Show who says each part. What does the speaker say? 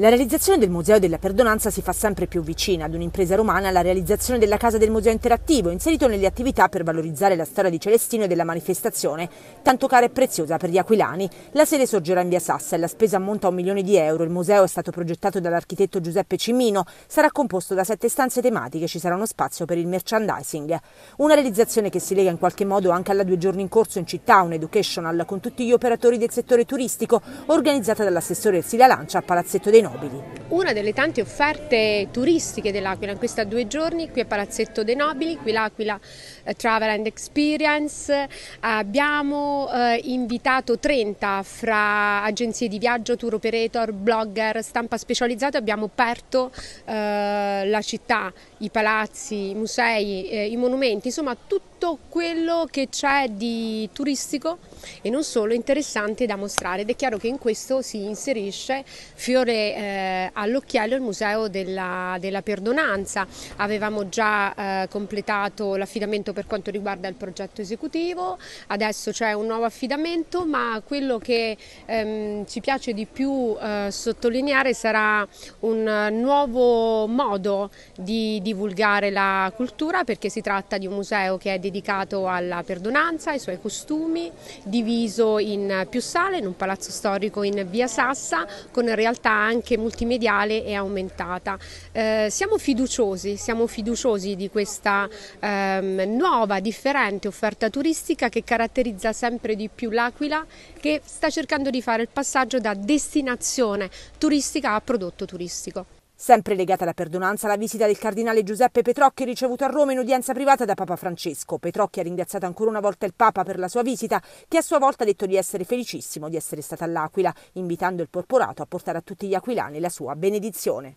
Speaker 1: La realizzazione del Museo della Perdonanza si fa sempre più vicina ad un'impresa romana, la realizzazione della Casa del Museo Interattivo, inserito nelle attività per valorizzare la storia di Celestino e della manifestazione, tanto cara e preziosa per gli aquilani. La sede sorgerà in via Sassa e la spesa ammonta a un milione di euro. Il museo è stato progettato dall'architetto Giuseppe Cimino, sarà composto da sette stanze tematiche, ci sarà uno spazio per il merchandising. Una realizzazione che si lega in qualche modo anche alla due giorni in corso in città, un educational con tutti gli operatori del settore turistico, organizzata dall'assessore Ersilia Lancia a Palazzetto dei Nobili nobili.
Speaker 2: Una delle tante offerte turistiche dell'Aquila in questi due giorni, qui a Palazzetto dei Nobili, qui l'Aquila eh, Travel and Experience, abbiamo eh, invitato 30 fra agenzie di viaggio, tour operator, blogger, stampa specializzata, abbiamo aperto eh, la città, i palazzi, i musei, eh, i monumenti, insomma tutto tutto quello che c'è di turistico e non solo interessante da mostrare ed è chiaro che in questo si inserisce fiore eh, all'occhiello il museo della, della perdonanza avevamo già eh, completato l'affidamento per quanto riguarda il progetto esecutivo adesso c'è un nuovo affidamento ma quello che ehm, ci piace di più eh, sottolineare sarà un eh, nuovo modo di divulgare la cultura perché si tratta di un museo che è dedicato dedicato alla perdonanza, ai suoi costumi, diviso in più sale, in un palazzo storico in via Sassa, con realtà anche multimediale e aumentata. Eh, siamo fiduciosi, siamo fiduciosi di questa ehm, nuova, differente offerta turistica che caratterizza sempre di più l'Aquila, che sta cercando di fare il passaggio da destinazione turistica a prodotto turistico. Sempre legata alla perdonanza la visita del cardinale Giuseppe Petrocchi ricevuta
Speaker 1: a Roma in udienza privata da Papa Francesco. Petrocchi ha ringraziato ancora una volta il Papa per la sua visita, che a sua volta ha detto di essere felicissimo di essere stato all'Aquila, invitando il porporato a portare a tutti gli aquilani la sua benedizione.